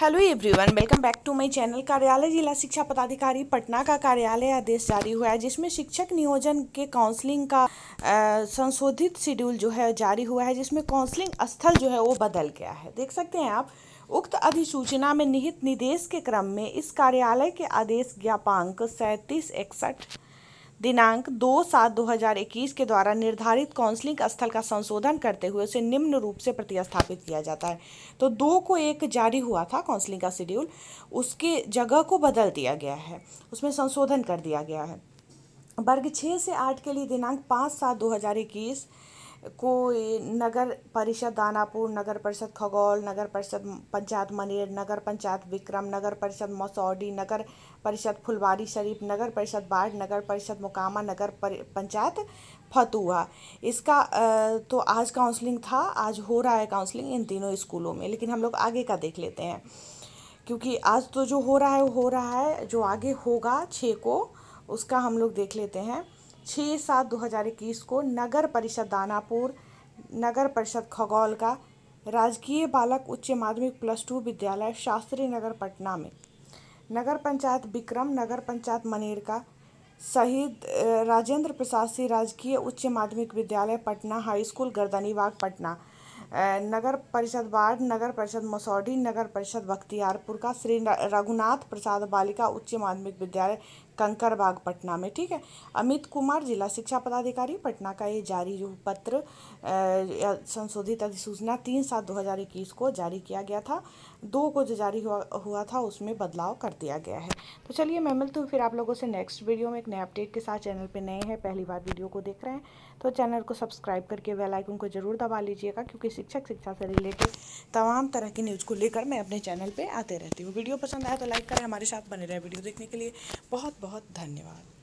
hello everyone welcome back to my channel कार्यालय जिला शिक्षा पदाधिकारी पटना का कार्यालय आदेश जारी हुआ है जिसमें शिक्षक नियोजन के काउंसलिंग का आ, संशोधित शेड्यूल जो है जारी हुआ है जिसमें काउंसलिंग स्थल जो है वो बदल गया है देख सकते हैं आप उक्त अधिसूचना में निहित निर्देश के क्रम में इस कार्यालय के आदेश ज्ञापांक सैंतीस इकसठ दिनांक दो सात दो हजार इक्कीस के द्वारा निर्धारित काउंसलिंग स्थल का संशोधन करते हुए उसे निम्न रूप से प्रतिस्थापित किया जाता है तो दो को एक जारी हुआ था काउंसलिंग का शेड्यूल उसके जगह को बदल दिया गया है उसमें संशोधन कर दिया गया है वर्ग छः से आठ के लिए दिनांक पाँच सात दो हजार इक्कीस को नगर परिषद दानापुर नगर परिषद खगौल नगर परिषद पंचायत मनेर नगर पंचायत विक्रम नगर परिषद मसौडी नगर परिषद फुलवारी शरीफ नगर परिषद बाढ़ नगर परिषद मोकामा नगर पंचायत फतुहा इसका तो आज काउंसलिंग था आज हो रहा है काउंसलिंग इन तीनों स्कूलों में लेकिन हम लोग आगे का देख लेते हैं क्योंकि आज तो जो हो रहा है हो रहा है जो आगे होगा छः को उसका हम लोग देख लेते हैं छः सात दो हज़ार इक्कीस को नगर परिषद दानापुर नगर परिषद खगौल का राजकीय बालक उच्च माध्यमिक प्लस टू विद्यालय शास्त्री नगर पटना में नगर पंचायत विक्रम नगर पंचायत मनेर का शहीद राजेंद्र प्रसाद सिंह राजकीय उच्च माध्यमिक विद्यालय पटना हाई स्कूल गर्दनीबाग पटना नगर परिषद वार्ड नगर परिषद मसौढ़ी नगर परिषद बख्तियारपुर का श्री रघुनाथ प्रसाद बालिका उच्च माध्यमिक विद्यालय कंकरबाग पटना में ठीक है अमित कुमार जिला शिक्षा पदाधिकारी पटना का ये जारी जो पत्र संशोधित अधिसूचना तीन सात दो हज़ार इक्कीस को जारी किया गया था दो को जो जारी हुआ हुआ था उसमें बदलाव कर दिया गया है तो चलिए मैं मिलती हूँ फिर आप लोगों से नेक्स्ट वीडियो में एक नए अपडेट के साथ चैनल पर नए हैं पहली बार वीडियो को देख रहे हैं तो चैनल को सब्सक्राइब करके वेलाइकन को ज़रूर दबा लीजिएगा क्योंकि शिक्षक शिक्षा से रिलेटेड तमाम तरह की न्यूज़ को लेकर मैं अपने चैनल पर आते रहती हूँ वीडियो पसंद आया तो लाइक करें हमारे साथ बने रहे वीडियो देखने के लिए बहुत बहुत धन्यवाद